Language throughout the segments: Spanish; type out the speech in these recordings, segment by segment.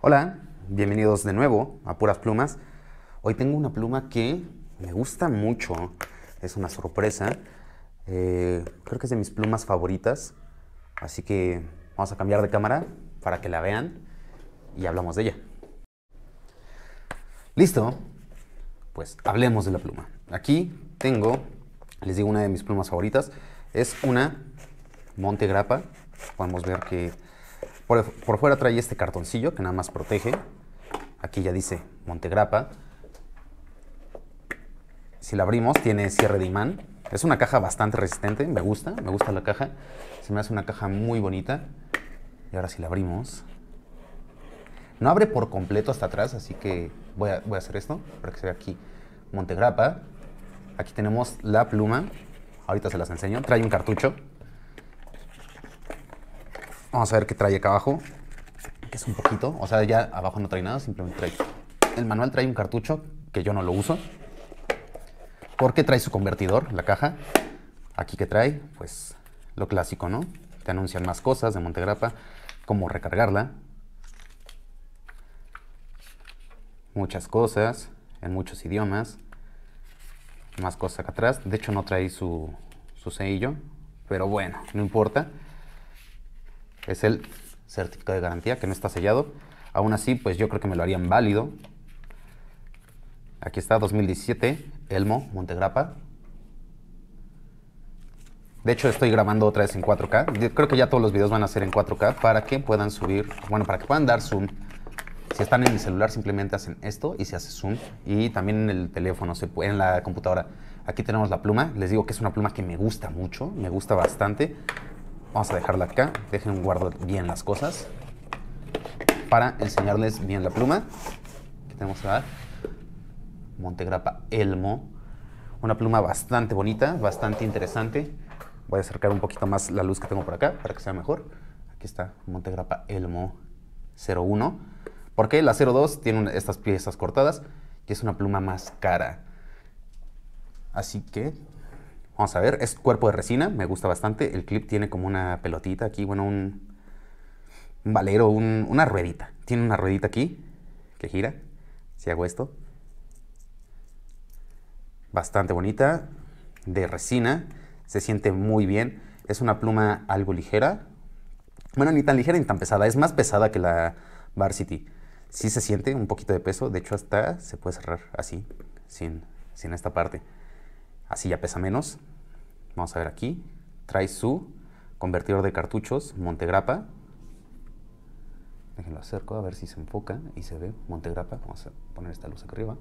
Hola, bienvenidos de nuevo a Puras Plumas. Hoy tengo una pluma que me gusta mucho, es una sorpresa. Eh, creo que es de mis plumas favoritas, así que vamos a cambiar de cámara para que la vean y hablamos de ella. ¿Listo? Pues hablemos de la pluma. Aquí tengo, les digo, una de mis plumas favoritas. Es una Monte Podemos ver que por, fuera trae este cartoncillo que nada más protege. Aquí ya dice Montegrapa. Si la abrimos, tiene cierre de imán. Es una caja bastante resistente, me gusta, me gusta la caja. Se me hace una caja muy bonita. Y ahora si la abrimos... No abre por completo hasta atrás, así que voy a, voy a hacer esto para que se vea aquí. Montegrapa. Aquí tenemos la pluma. Ahorita se las enseño. Trae un cartucho Vamos a ver qué trae acá abajo, que es un poquito. O sea, ya abajo no trae nada, simplemente trae... El manual trae un cartucho, que yo no lo uso, porque trae su convertidor, la caja. Aquí que trae, pues lo clásico, ¿no? Te anuncian más cosas de Montegrapa. cómo recargarla. Muchas cosas, en muchos idiomas. Más cosas acá atrás. De hecho no trae su, su sello, pero bueno, no importa es el certificado de garantía que no está sellado. Aún así, pues yo creo que me lo harían válido. Aquí está 2017, Elmo, Montegrappa. De hecho, estoy grabando otra vez en 4K. creo que ya todos los videos van a ser en 4K para que puedan subir, bueno, para que puedan dar zoom. Si están en mi celular, simplemente hacen esto y se hace zoom. Y también en el teléfono, en la computadora. Aquí tenemos la pluma. Les digo que es una pluma que me gusta mucho, me gusta bastante. Vamos a dejarla acá. Dejen guardar bien las cosas. Para enseñarles bien la pluma. Que tenemos acá. Montegrapa Elmo. Una pluma bastante bonita, bastante interesante. Voy a acercar un poquito más la luz que tengo por acá para que sea mejor. Aquí está Montegrapa Elmo 01. Porque la 02 tiene estas piezas cortadas que es una pluma más cara. Así que Vamos a ver, es cuerpo de resina, me gusta bastante. El clip tiene como una pelotita aquí, bueno, un, valero, una ruedita. Tiene una ruedita aquí que gira. Si hago esto. Bastante bonita, de resina, se siente muy bien. Es una pluma algo ligera. Bueno, ni tan ligera ni tan pesada, es más pesada que la Varsity. Sí se siente un poquito de peso, de hecho hasta se puede cerrar así, sin, sin esta parte. Así ya pesa menos. Vamos a ver aquí. Trae su convertidor de cartuchos, Montegrapa. Déjenlo acerco a ver si se enfoca y se ve Montegrapa. Vamos a poner esta luz acá arriba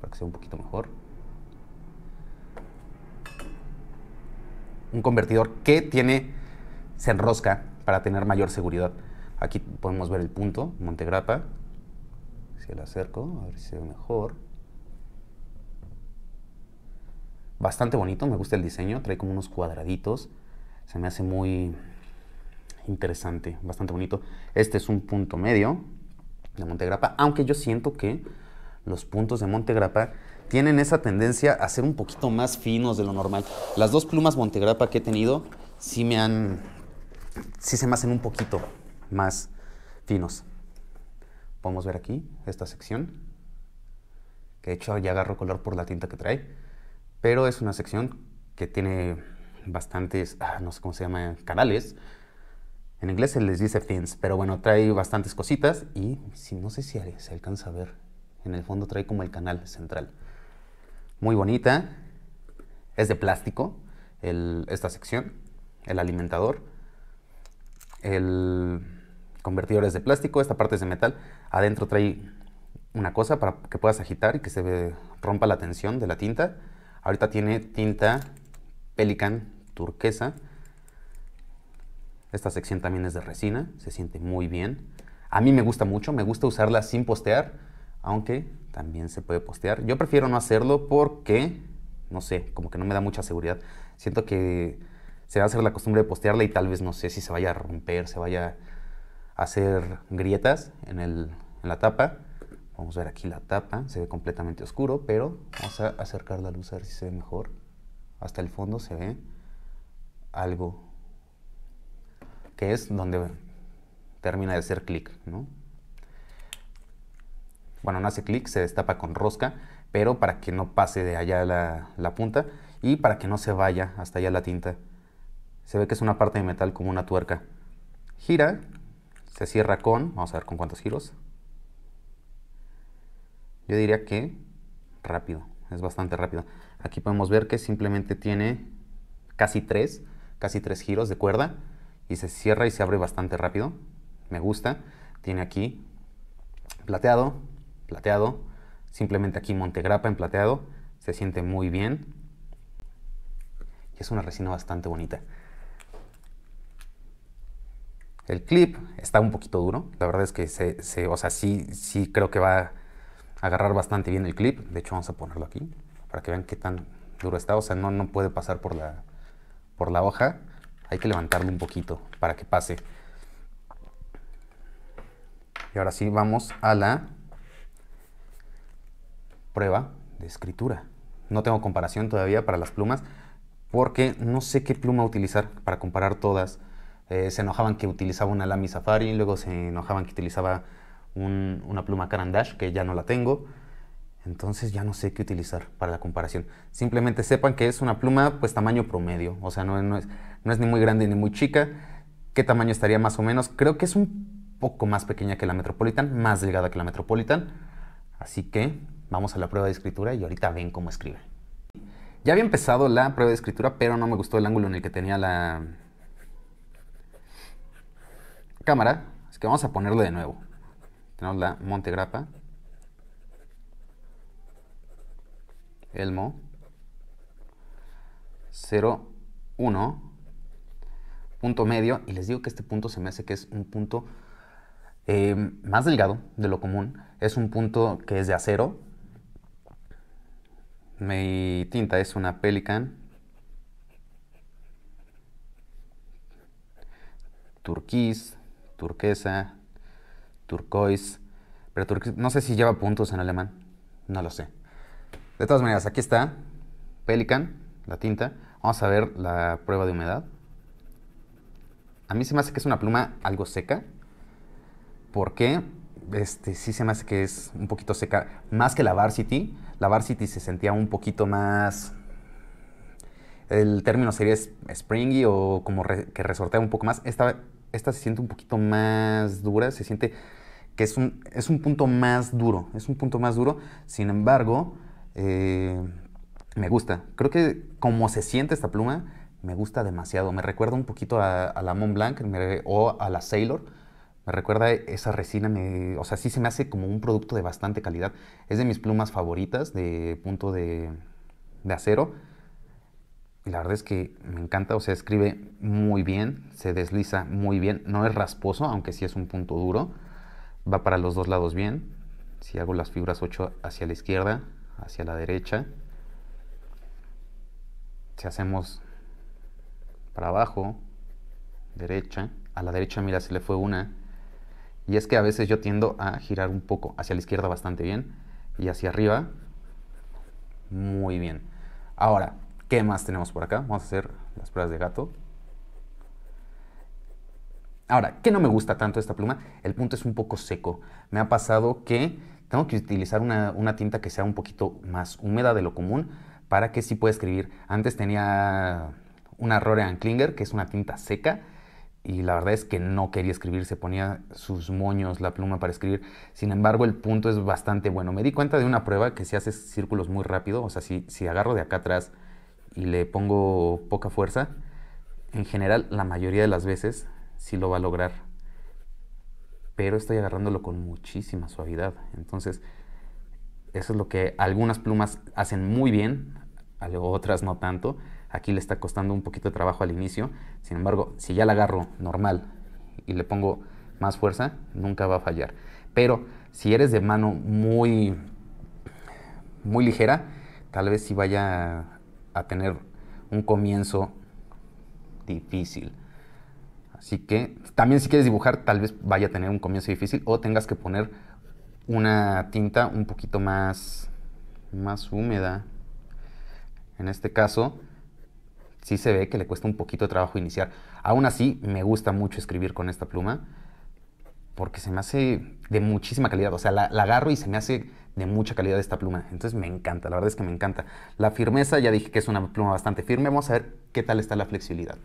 para que sea un poquito mejor. Un convertidor que tiene, se enrosca para tener mayor seguridad. Aquí podemos ver el punto, Montegrapa. Si lo acerco, a ver si se ve mejor. bastante bonito, me gusta el diseño, trae como unos cuadraditos, se me hace muy interesante, bastante bonito. Este es un punto medio de Montegrapa, aunque yo siento que los puntos de Montegrapa tienen esa tendencia a ser un poquito más finos de lo normal. Las dos plumas Montegrapa que he tenido sí me han, sí se me hacen un poquito más finos. Podemos ver aquí esta sección, que de hecho ya agarro color por la tinta que trae pero es una sección que tiene bastantes, ah, no sé cómo se llama, canales. En inglés se les dice fins, pero bueno, trae bastantes cositas y no sé si se alcanza a ver. En el fondo trae como el canal central. Muy bonita. Es de plástico esta sección, el alimentador. El convertidor es de plástico, esta parte es de metal. Adentro trae una cosa para que puedas agitar y que se rompa la tensión de la tinta. Ahorita tiene tinta Pelican turquesa. Esta sección también es de resina, se siente muy bien. A mí me gusta mucho, me gusta usarla sin postear, aunque también se puede postear. Yo prefiero no hacerlo porque, no sé, como que no me da mucha seguridad. Siento que se va a hacer la costumbre de postearla y tal vez, no sé, si se vaya a romper, se vaya a hacer grietas en, el, en la tapa. Vamos a ver aquí la tapa, se ve completamente oscuro, pero vamos a acercar la luz a ver si se ve mejor. Hasta el fondo se ve algo que es donde termina de hacer clic, Bueno, no hace clic, se destapa con rosca, pero para que no pase de allá la, la punta y para que no se vaya hasta allá la tinta. Se ve que es una parte de metal como una tuerca. Gira, se cierra con, vamos a ver con cuántos giros, yo diría que rápido, es bastante rápido. Aquí podemos ver que simplemente tiene casi tres, casi tres giros de cuerda y se cierra y se abre bastante rápido. Me gusta. Tiene aquí plateado, plateado, simplemente aquí Montegrapa en plateado. Se siente muy bien. Y es una resina bastante bonita. El clip está un poquito duro. La verdad es que se, se o sea, sí, sí creo que va agarrar bastante bien el clip. De hecho, vamos a ponerlo aquí para que vean qué tan duro está. O sea, no, no puede pasar por la, por la hoja. Hay que levantarlo un poquito para que pase. Y ahora sí vamos a la prueba de escritura. No tengo comparación todavía para las plumas porque no sé qué pluma utilizar para comparar todas. Eh, se enojaban que utilizaba una Lamy Safari, luego se enojaban que utilizaba una pluma Carandash, que ya no la tengo. Entonces ya no sé qué utilizar para la comparación. Simplemente sepan que es una pluma pues tamaño promedio. O sea, no, es, no es ni muy grande ni muy chica. ¿Qué tamaño estaría más o menos? Creo que es un poco más pequeña que la Metropolitan, más delgada que la Metropolitan. Así que vamos a la prueba de escritura y ahorita ven cómo escribe. Ya había empezado la prueba de escritura, pero no me gustó el ángulo en el que tenía la cámara. Así que vamos a ponerlo de nuevo. Tenemos la Montegrappa, Elmo, 0, 1, punto medio. Y les digo que este punto se me hace que es un punto eh, más delgado de lo común. Es un punto que es de acero. Mi tinta es una Pelican. Turquís, turquesa, turcois. Pero no sé si lleva puntos en alemán. No lo sé. De todas maneras, aquí está Pelican, la tinta. Vamos a ver la prueba de humedad. A mí se me hace que es una pluma algo seca. porque Este, sí se me hace que es un poquito seca. Más que la Varsity. La Varsity se sentía un poquito más... El término sería springy o como que resortea un poco más. Esta, esta se siente un poquito más dura. Se siente es un, punto más duro, es un punto más duro, sin embargo, eh, me gusta. Creo que como se siente esta pluma, me gusta demasiado. Me recuerda un poquito a, la Mont Blanc o a la Sailor. Me recuerda esa resina, o sea, sí se me hace como un producto de bastante calidad. Es de mis plumas favoritas de punto de, de acero. Y la verdad es que me encanta, o sea, escribe muy bien, se desliza muy bien, no es rasposo, aunque sí es un punto duro va para los dos lados bien. Si hago las fibras 8 hacia la izquierda, hacia la derecha. Si hacemos para abajo, derecha, a la derecha mira se le fue una. Y es que a veces yo tiendo a girar un poco hacia la izquierda bastante bien y hacia arriba muy bien. Ahora, ¿qué más tenemos por acá? Vamos a hacer las pruebas de gato. Ahora, ¿qué no me gusta tanto esta pluma? El punto es un poco seco. Me ha pasado que tengo que utilizar una, tinta que sea un poquito más húmeda de lo común para que sí pueda escribir. Antes tenía una Rorean Klinger, que es una tinta seca, y la verdad es que no quería escribir, se ponía sus moños la pluma para escribir. Sin embargo, el punto es bastante bueno. Me di cuenta de una prueba que si haces círculos muy rápido, o sea, si, si agarro de acá atrás y le pongo poca fuerza, en general la mayoría de las veces si lo va a lograr. Pero estoy agarrándolo con muchísima suavidad. Entonces, eso es lo que algunas plumas hacen muy bien, otras no tanto. Aquí le está costando un poquito de trabajo al inicio. Sin embargo, si ya la agarro normal y le pongo más fuerza, nunca va a fallar. Pero si eres de mano muy, muy ligera, tal vez sí vaya a tener un comienzo difícil. Así que también si quieres dibujar, tal vez vaya a tener un comienzo difícil o tengas que poner una tinta un poquito más, más húmeda. En este caso, sí se ve que le cuesta un poquito de trabajo iniciar. Aún así, me gusta mucho escribir con esta pluma porque se me hace de muchísima calidad. O sea, la, la, agarro y se me hace de mucha calidad esta pluma. Entonces me encanta, la verdad es que me encanta. La firmeza, ya dije que es una pluma bastante firme. Vamos a ver qué tal está la flexibilidad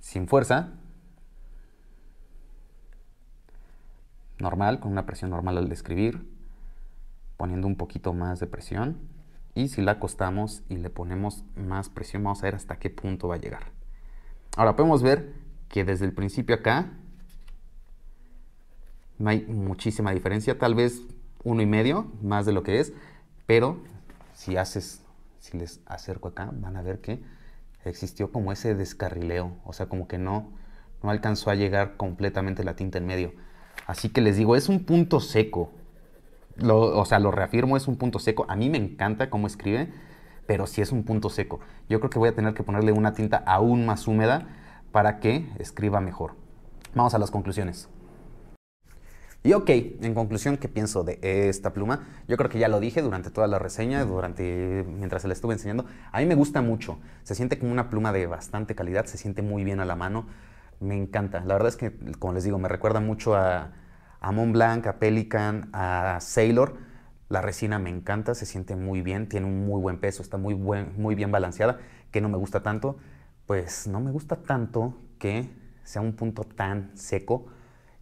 sin fuerza, normal, con una presión normal al describir, poniendo un poquito más de presión. Y si la acostamos y le ponemos más presión, vamos a ver hasta qué punto va a llegar. Ahora podemos ver que desde el principio acá no hay muchísima diferencia, tal vez uno y medio más de lo que es, pero si haces, si les acerco acá, van a ver que existió como ese descarrileo, o sea, como que no, no alcanzó a llegar completamente la tinta en medio. Así que les digo, es un punto seco. o sea, lo reafirmo, es un punto seco. A mí me encanta cómo escribe, pero sí es un punto seco. Yo creo que voy a tener que ponerle una tinta aún más húmeda para que escriba mejor. Vamos a las conclusiones. Y ok, en conclusión, ¿qué pienso de esta pluma? Yo creo que ya lo dije durante toda la reseña, durante mientras se la estuve enseñando. A mí me gusta mucho. Se siente como una pluma de bastante calidad, se siente muy bien a la mano. Me encanta. La verdad es que, como les digo, me recuerda mucho a, Mont Blanc, a Pelican, a Sailor. La resina me encanta, se siente muy bien, tiene un muy buen peso, está muy, muy bien balanceada, que no me gusta tanto. Pues no me gusta tanto que sea un punto tan seco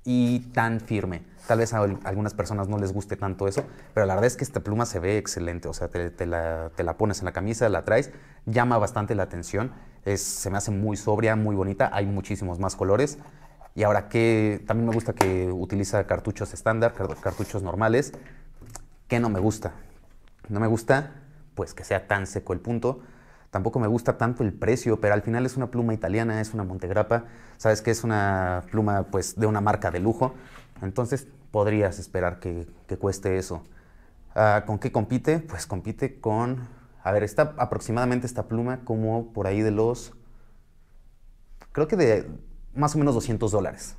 y tan firme. Tal vez a algunas personas no les guste tanto eso, pero la verdad es que esta pluma se ve excelente. O sea, te, la, pones en la camisa, la traes, llama bastante la atención. se me hace muy sobria, muy bonita. Hay muchísimos más colores. Y ahora que también me gusta que utiliza cartuchos estándar, cartuchos normales. ¿Qué no me gusta? No me gusta, pues que sea tan seco el punto Tampoco me gusta tanto el precio, pero al final es una pluma italiana, es una montegrapa. sabes que es una pluma pues de una marca de lujo, entonces podrías esperar que, cueste eso. Ah, ¿Con qué compite? Pues compite con, a ver, está aproximadamente esta pluma como por ahí de los, creo que de más o menos 200 dólares.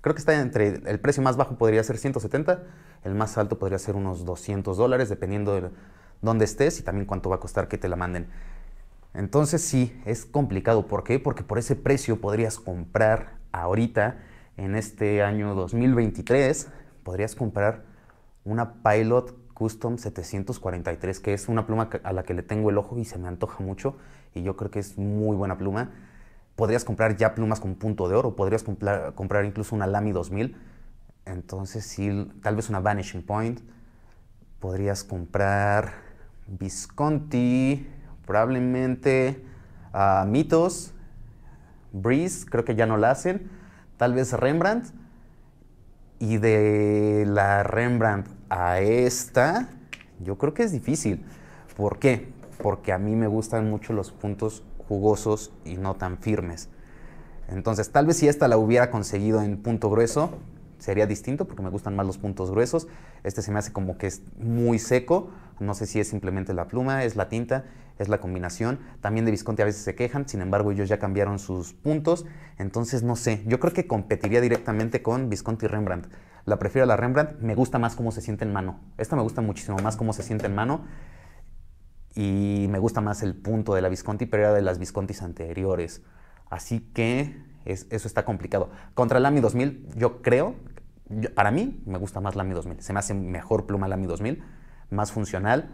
Creo que está entre, el precio más bajo podría ser 170, el más alto podría ser unos 200 dólares, dependiendo de dónde estés y también cuánto va a costar que te la manden. Entonces sí, es complicado. ¿Por qué? Porque por ese precio podrías comprar ahorita, en este año 2023, podrías comprar una Pilot Custom 743, que es una pluma a la que le tengo el ojo y se me antoja mucho. Y yo creo que es muy buena pluma. Podrías comprar ya plumas con punto de oro, podrías comprar, incluso una Lamy 2000. Entonces sí, tal vez una Vanishing Point. Podrías comprar Visconti Probablemente Mitos, Breeze, creo que ya no la hacen. Tal vez Rembrandt. Y de la Rembrandt a esta, yo creo que es difícil. ¿Por qué? Porque a mí me gustan mucho los puntos jugosos y no tan firmes. Entonces, tal vez si esta la hubiera conseguido en punto grueso, sería distinto porque me gustan más los puntos gruesos. Este se me hace como que es muy seco. No sé si es simplemente la pluma, es la tinta, es la combinación. También de Visconti a veces se quejan, sin embargo ellos ya cambiaron sus puntos. Entonces no sé, yo creo que competiría directamente con Visconti y Rembrandt. La prefiero a la Rembrandt, me gusta más cómo se siente en mano. Esta me gusta muchísimo más cómo se siente en mano. Y me gusta más el punto de la Visconti, pero era de las Viscontis anteriores. Así que eso está complicado. Contra la AMI 2000, yo creo, para mí me gusta más la Mi 2000. Se me hace mejor pluma la mi 2000 más funcional.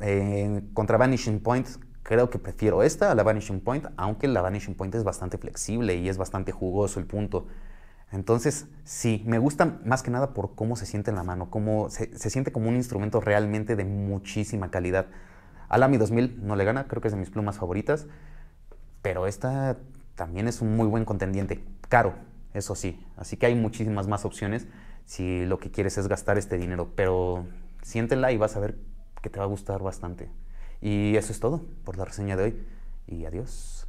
Eh, contra Vanishing Point, creo que prefiero esta a la Vanishing Point, aunque la Vanishing Point es bastante flexible y es bastante jugoso el punto. Entonces, sí, me gusta más que nada por cómo se siente en la mano, cómo se, siente como un instrumento realmente de muchísima calidad. Mi 2000 no le gana, creo que es de mis plumas favoritas, pero esta también es un muy buen contendiente, caro, eso sí, así que hay muchísimas más opciones si lo que quieres es gastar este dinero, pero siéntela y vas a ver que te va a gustar bastante. Y eso es todo por la reseña de hoy. Y adiós.